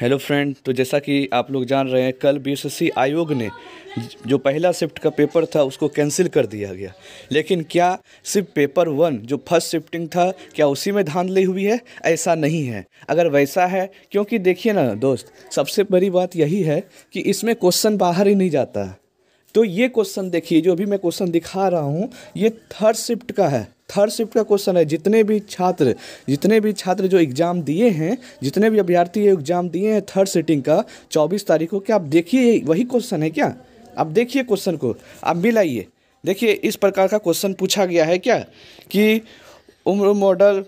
hello friend तो जैसा कि आप लोग जान रहे हैं कल बीएसएससी आयोग ने जो पहला शिफ्ट का पेपर था उसको कैंसिल कर दिया गया लेकिन क्या सिर्फ पेपर वन जो फर्स्ट शिफ्टिंग था क्या उसी में धांधली हुई है ऐसा नहीं है अगर वैसा है क्योंकि देखिए ना दोस्त सबसे बड़ी बात यही है कि इसमें क्वेश्चन बाहर ही नहीं जाता तो ये क्वेश्चन देखिए जो अभी मैं क्वेश्चन दिखा रहा हूँ ये थर्ड शिफ्ट का है थर्ड शिफ्ट का क्वेश्चन है जितने भी छात्र जितने भी छात्र जो एग्ज़ाम दिए हैं जितने भी अभ्यर्थी एग्ज़ाम दिए हैं थर्ड सीटिंग का चौबीस तारीख को क्या आप देखिए वही क्वेश्चन है क्या आप देखिए क्वेश्चन को आप मिलाइए देखिए इस प्रकार का क्वेश्चन पूछा गया है क्या कि उम्र मॉडल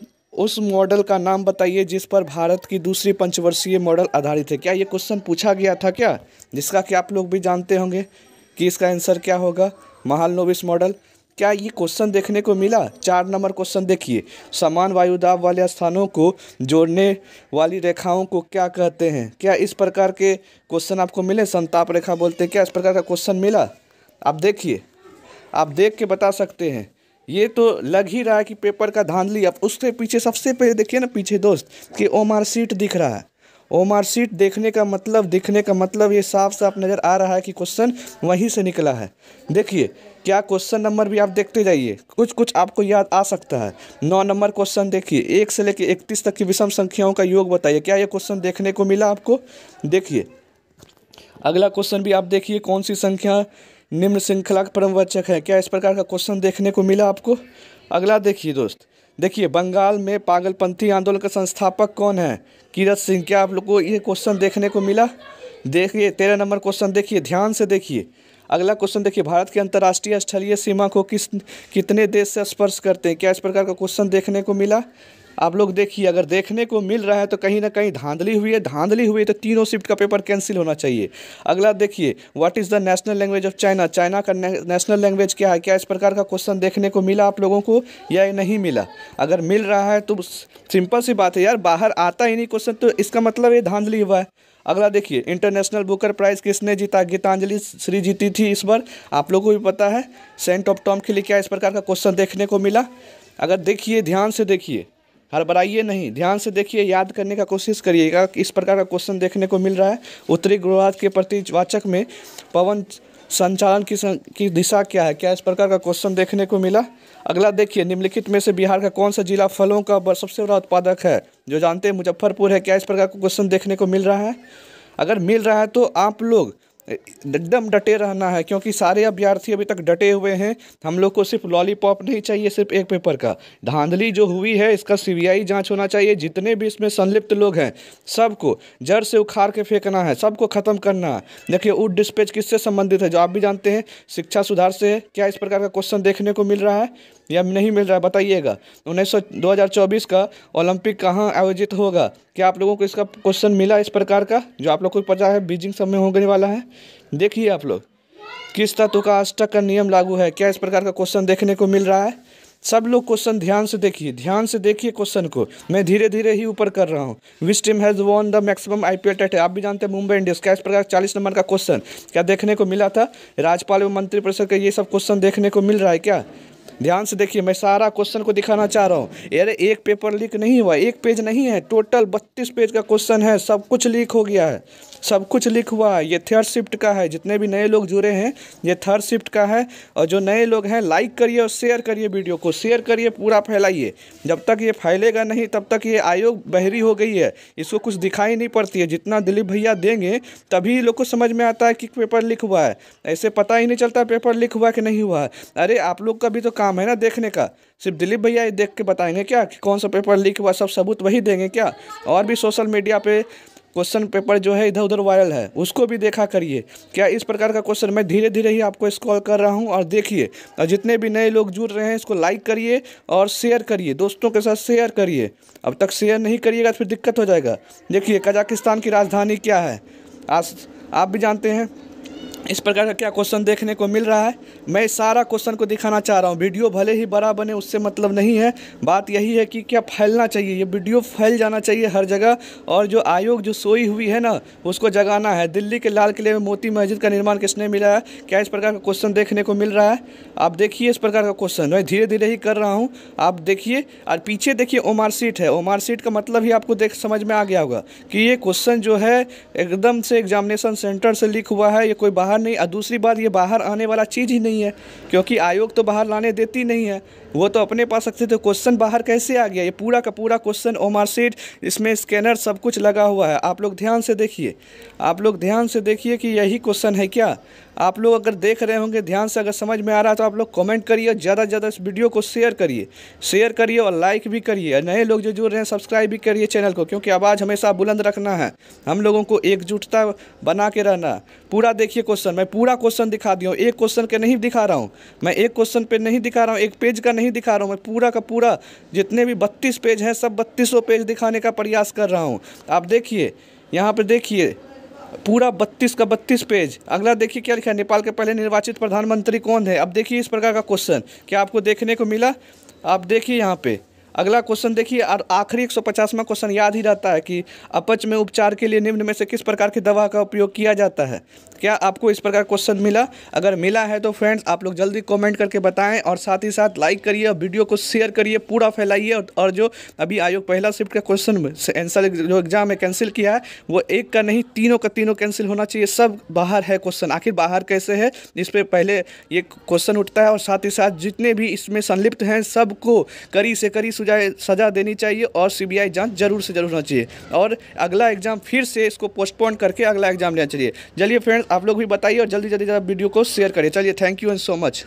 उस मॉडल का नाम बताइए जिस पर भारत की दूसरी पंचवर्षीय मॉडल आधारित है क्या ये क्वेश्चन पूछा गया था क्या जिसका कि आप लोग भी जानते होंगे कि इसका आंसर क्या होगा नोविस मॉडल क्या ये क्वेश्चन देखने को मिला चार नंबर क्वेश्चन देखिए समान वायुदाब वाले स्थानों को जोड़ने वाली रेखाओं को क्या कहते हैं क्या इस प्रकार के क्वेश्चन आपको मिले संताप रेखा बोलते हैं क्या इस प्रकार का क्वेश्चन मिला आप देखिए आप देख के बता सकते हैं ये तो लग ही रहा है कि पेपर का धांधली अब उसके पीछे सबसे पहले देखिए ना पीछे दोस्त कि ओम आर सीट दिख रहा है ओमार सीट देखने का मतलब दिखने का मतलब ये साफ साफ नज़र आ रहा है कि क्वेश्चन वहीं से निकला है देखिए क्या क्वेश्चन नंबर भी आप देखते जाइए कुछ कुछ आपको याद आ सकता है नौ नंबर क्वेश्चन देखिए एक से लेकर इकतीस तक की विषम संख्याओं का योग बताइए क्या ये क्वेश्चन देखने को मिला आपको देखिए अगला क्वेश्चन भी आप देखिए कौन सी संख्या निम्न श्रृंखला का परमवचक है क्या इस प्रकार का क्वेश्चन देखने को मिला आपको अगला देखिए दोस्त देखिए बंगाल में पागलपंथी आंदोलन का संस्थापक कौन है कीरत सिंह क्या आप लोग को ये क्वेश्चन देखने को मिला देखिए तेरह नंबर क्वेश्चन देखिए ध्यान से देखिए अगला क्वेश्चन देखिए भारत की अंतर्राष्ट्रीय स्थलीय सीमा को किस कितने देश से स्पर्श करते हैं क्या इस प्रकार का क्वेश्चन देखने को मिला आप लोग देखिए अगर देखने को मिल रहा है तो कहीं ना कहीं धांधली हुई है धांधली हुई है तो तीनों शिफ्ट का पेपर कैंसिल होना चाहिए अगला देखिए what is the national language of China China का नेशनल लैंग्वेज क्या है क्या इस प्रकार का क्वेश्चन देखने को मिला आप लोगों को या नहीं मिला अगर मिल रहा है तो सिंपल सी बात है यार बाहर आता ही नहीं क्वेश्चन तो इसका मतलब ये धांधली हुआ है अगला देखिए इंटरनेशनल बुकर प्राइज किसने जीता गीतांजलि श्री जीती थी इस बार आप लोगों को भी पता है सेंट ऑफ टॉम के लिए क्या इस प्रकार का क्वेश्चन देखने को मिला अगर देखिए ध्यान से देखिए हड़बड़ाइए नहीं ध्यान से देखिए याद करने का कोशिश करिएगा इस प्रकार का क्वेश्चन देखने को मिल रहा है उत्तरी गोलार्ध के प्रतिवाचक में पवन संचालन की सं, की दिशा क्या है क्या इस प्रकार का क्वेश्चन देखने को मिला अगला देखिए निम्नलिखित में से बिहार का कौन सा जिला फलों का सबसे बड़ा उत्पादक है जो जानते हैं मुजफ्फरपुर है क्या इस प्रकार का क्वेश्चन देखने को मिल रहा है अगर मिल रहा है तो आप लोग एकदम डटे रहना है क्योंकि सारे अभ्यर्थी अभी तक डटे हुए हैं हम लोग को सिर्फ लॉलीपॉप नहीं चाहिए सिर्फ एक पेपर का धांधली जो हुई है इसका सीबीआई जांच होना चाहिए जितने भी इसमें संलिप्त लोग हैं सबको जड़ से उखाड़ के फेंकना है सबको ख़त्म करना है देखिए वो डिस्पेच किससे संबंधित है जो आप भी जानते हैं शिक्षा सुधार से क्या इस प्रकार का क्वेश्चन देखने को मिल रहा है या नहीं मिल रहा है बताइएगा उन्नीस सौ दो हज़ार चौबीस का ओलंपिक कहाँ आयोजित होगा क्या आप लोगों को इसका क्वेश्चन मिला इस प्रकार का जो आप लोग को पता है बीजिंग सब में होने वाला है देखिए आप लोग किस तत्व का अष्टक का नियम लागू है क्या इस प्रकार का क्वेश्चन देखने को मिल रहा है सब लोग क्वेश्चन ध्यान से देखिए ध्यान से देखिए क्वेश्चन को मैं धीरे धीरे ही ऊपर कर रहा हूँ which team has won the maximum I P L आप भी जानते हैं मुंबई इंडियंस क्या इस प्रकार चालीस नंबर का क्वेश्चन क्या देखने को मिला था राज्यपाल एवं मंत्रिपरिषद का ये सब क्वेश्चन देखने को मिल रहा है क्या ध्यान से देखिए मैं सारा क्वेश्चन को दिखाना चाह रहा हूँ अरे एक पेपर लीक नहीं हुआ एक पेज नहीं है टोटल बत्तीस पेज का क्वेश्चन है सब कुछ लीक हो गया है सब कुछ लीक हुआ है ये थर्ड शिफ्ट का है जितने भी नए लोग जुड़े हैं ये थर्ड शिफ्ट का है और जो नए लोग हैं लाइक करिए और शेयर करिए वीडियो को शेयर करिए पूरा फैलाइए जब तक ये फैलेगा नहीं तब तक ये आयोग बहरी हो गई है इसको कुछ दिखाई नहीं पड़ती है जितना दिलीप भैया देंगे तभी लोग को समझ में आता है कि पेपर लीक हुआ है ऐसे पता ही नहीं चलता पेपर लीक हुआ कि नहीं हुआ है अरे आप लोग का भी तो काम है ना देखने का सिर्फ दिलीप भैया ये देख के बताएंगे क्या कि कौन सा पेपर लीक हुआ सब सबूत वही देंगे क्या और भी सोशल मीडिया पे क्वेश्चन पेपर जो है इधर उधर वायरल है उसको भी देखा करिए क्या इस प्रकार का क्वेश्चन मैं धीरे धीरे ही आपको स्कॉल कर रहा हूँ और देखिए और जितने भी नए लोग जुड़ रहे हैं इसको लाइक करिए और शेयर करिए दोस्तों के साथ शेयर करिए अब तक शेयर नहीं करिएगा तो फिर दिक्कत हो जाएगा देखिए कजाकिस्तान की राजधानी क्या है आज आप भी जानते हैं इस प्रकार का क्या क्वेश्चन देखने को मिल रहा है मैं सारा क्वेश्चन को दिखाना चाह रहा हूँ वीडियो भले ही बड़ा बने उससे मतलब नहीं है बात यही है कि क्या फैलना चाहिए ये वीडियो फैल जाना चाहिए हर जगह और जो आयोग जो सोई हुई है ना उसको जगाना है दिल्ली के लाल किले में मोती मस्जिद का निर्माण किसने मिला है क्या इस प्रकार का क्वेश्चन देखने को मिल रहा है आप देखिए इस प्रकार का क्वेश्चन मैं धीरे धीरे ही कर रहा हूँ आप देखिए और पीछे देखिए ओमार सीट है ओमार सीट का मतलब ही आपको देख समझ में आ गया होगा कि ये क्वेश्चन जो है एकदम से एग्जामिनेशन सेंटर से लीक हुआ है ये कोई बाहर बाहर नहीं और दूसरी बात ये बाहर आने वाला चीज़ ही नहीं है क्योंकि आयोग तो बाहर लाने देती नहीं है वो तो अपने पास रखते थे क्वेश्चन बाहर कैसे आ गया ये पूरा का पूरा क्वेश्चन ओमार सीट इसमें स्कैनर सब कुछ लगा हुआ है आप लोग ध्यान से देखिए आप लोग ध्यान से देखिए कि यही क्वेश्चन है क्या आप लोग अगर देख रहे होंगे ध्यान से अगर समझ में आ रहा है तो आप लोग कमेंट करिए ज़्यादा से ज़्यादा इस वीडियो को शेयर करिए शेयर करिए और लाइक भी करिए नए लोग जो जुड़ रहे हैं सब्सक्राइब भी करिए चैनल को क्योंकि आवाज़ हमेशा बुलंद रखना है हम लोगों को एकजुटता बना के रहना पूरा देखिए क्वेश्चन मैं पूरा क्वेश्चन दिखा दिया हूँ एक क्वेश्चन के नहीं दिखा रहा हूँ मैं एक क्वेश्चन पर नहीं दिखा रहा हूँ एक पेज का नहीं दिखा रहा हूँ मैं पूरा का पूरा जितने भी बत्तीस पेज हैं सब बत्तीसों पेज दिखाने का प्रयास कर रहा हूँ आप देखिए यहाँ पर देखिए पूरा बत्तीस का बत्तीस पेज अगला देखिए क्या लिखा है नेपाल के पहले निर्वाचित प्रधानमंत्री कौन है अब देखिए इस प्रकार का क्वेश्चन क्या आपको देखने को मिला आप देखिए यहाँ पे अगला क्वेश्चन देखिए और आखिरी 150वां क्वेश्चन याद ही रहता है कि अपच में उपचार के लिए निम्न में से किस प्रकार की दवा का उपयोग किया जाता है क्या आपको इस प्रकार क्वेश्चन मिला अगर मिला है तो फ्रेंड्स आप लोग जल्दी कमेंट करके बताएं और साथ ही साथ लाइक करिए और वीडियो को शेयर करिए पूरा फैलाइए और जो अभी आयोग पहला शिफ्ट का क्वेश्चन आंसर जो एग्ज़ाम है कैंसिल किया है वो एक का नहीं तीनों का तीनों कैंसिल होना चाहिए सब बाहर है क्वेश्चन आखिर बाहर कैसे है इस पर पहले ये क्वेश्चन उठता है और साथ ही साथ जितने भी इसमें संलिप्त हैं सबको करी से करी सजा सजा देनी चाहिए और सीबीआई जांच जरूर से जरूर होना चाहिए और अगला एग्जाम फिर से इसको पोस्टपोन करके अगला एग्जाम लेना चाहिए चलिए फ्रेंड्स आप लोग भी बताइए और जल्दी जल्दी ज़रा वीडियो को शेयर करिए चलिए thank you and so much